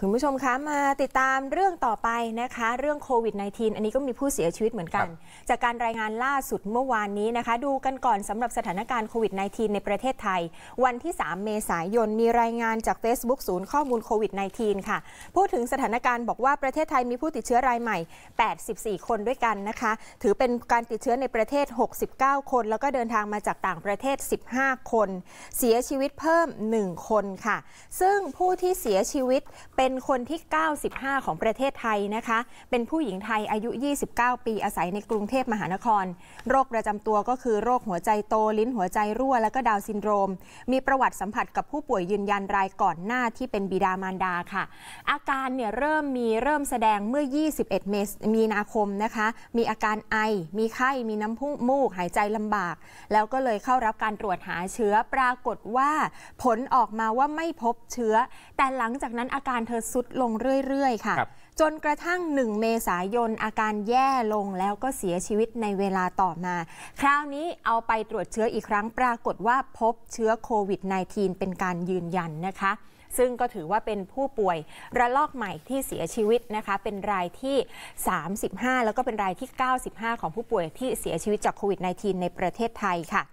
คุณผู้ชมคะมาติดตามเรื่องต่อไปนะคะเรื่องโควิด -19 อันนี้ก็มีผู้เสียชีวิตเหมือนกัน จากการรายงานล่าสุดเมื่อวานนี้นะคะ ดูกันก่อนสำหรับสถานการณ์โควิด -19 ในประเทศไทย วันที่ 3 เมษายน มีรายงานจาก Facebook ศูนย์ข้อมูลโควิด -19 ค่ะพูดถึงสถานการณ์บอกว่าประเทศไทยมีผู้ติดเชื้อรายใหม่ 84 คนด้วยกันนะคะ ถือเป็นการติดเชื้อในประเทศ 69 คน แล้วก็เดินทางมาจากต่างประเทศ 15 คน เสียชีวิตเพิ่ม 1 คนค่ะ ซึ่งผู้ที่เสียชีวิตเป็นคนที่ 95 ของประเทศไทยนะคะ เป็นผู้หญิงไทยอายุ 29 ปีอาศัยในกรุงเทพมหานคร โรคประจำตัวก็คือโรคหัวใจโตลิ้นหัวใจรั่ว และก็ดาวซินโดรม มีประวัติสัมผัสกับผู้ป่วยยืนยันรายก่อนหน้าที่เป็นบิดามารดาค่ะ อาการเนี่ยเริ่มมีเริ่มแสดงเมื่อ 21เมษมีนาคมนะคะ มีอาการไอมีไข้มีน้ำพุ่งมูกหายใจลำบาก แล้วก็เลยเข้ารับการตรวจหาเชื้อปรากฏว่า ผลออกมาว่าไม่พบเชื้อ แต่หลังจากนั้นอาการเธอสุดลงเรื่อย ๆ ค่ะ จนกระทั่ง 1 เมษายนอาการแย่ลงแล้วก็เสียชีวิตในเวลาต่อมา คราวนี้เอาไปตรวจเชื้ออีกครั้งปรากฏว่าพบเชื้อโควิด -19 เป็นการยืนยันนะคะ ซึ่งก็ถือว่าเป็นผู้ป่วยระลอกใหม่ที่เสียชีวิตนะคะเป็นรายที่ 35 แล้วก็เป็นรายที่ 95 ของผู้ป่วยที่เสียชีวิตจากโควิด -19 ในประเทศไทยค่ะ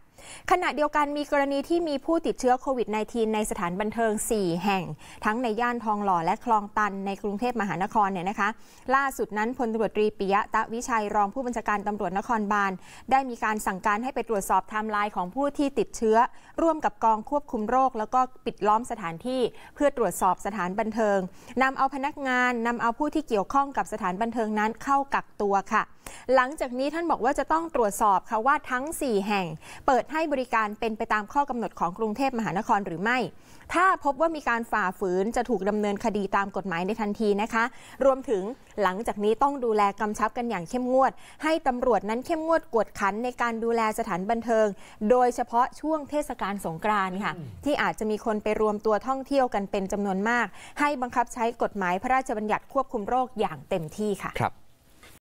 ขณะเดียวกันมีกรณีที่มีผู้ติดเชื้อโควิด -19 ในสถานบันเทิง 4 แห่ง ทั้งในย่านทองหล่อและคลองตันในกรุงเทพมหานครเนี่ยนะคะ ล่าสุดนั้นพลตรตรีปิยะตะวิชัยรองผู้บัญชาการตำรวจนครบาล ได้มีการสั่งการให้ไปตรวจสอบไทม์ไลน์ของผู้ที่ติดเชื้อ ร่วมกับกองควบคุมโรค แล้วก็ปิดล้อมสถานที่ เพื่อตรวจสอบสถานบันเทิง นำเอาพนักงานนำเอาผู้ที่เกี่ยวข้องกับสถานบันเทิงนั้นเข้ากักตัวค่ะหลังจากนี้ท่านบอกว่าจะต้องตรวจสอบค่ะ ว่าทั้ง 4 แห่งเปิดให้บริการเป็นไปตามข้อกำหนดของกรุงเทพมหานครหรือไม่ ถ้าพบว่ามีการฝ่าฝืนจะถูกดำเนินคดีตามกฎหมายในทันทีนะคะ รวมถึงหลังจากนี้ต้องดูแลกำชับกันอย่างเข้มงวด ให้ตำรวจนั้นเข้มงวดกวดขันในการดูแลสถานบันเทิง โดยเฉพาะช่วงเทศกาลสงกรานต์ค่ะที่อาจจะมีคนไปรวมตัวท่องเที่ยวกันเป็นจำนวนมาก ให้บังคับใช้กฎหมายพระราชบัญญัติควบคุมโรคอย่างเต็มที่ค่ะ ครับ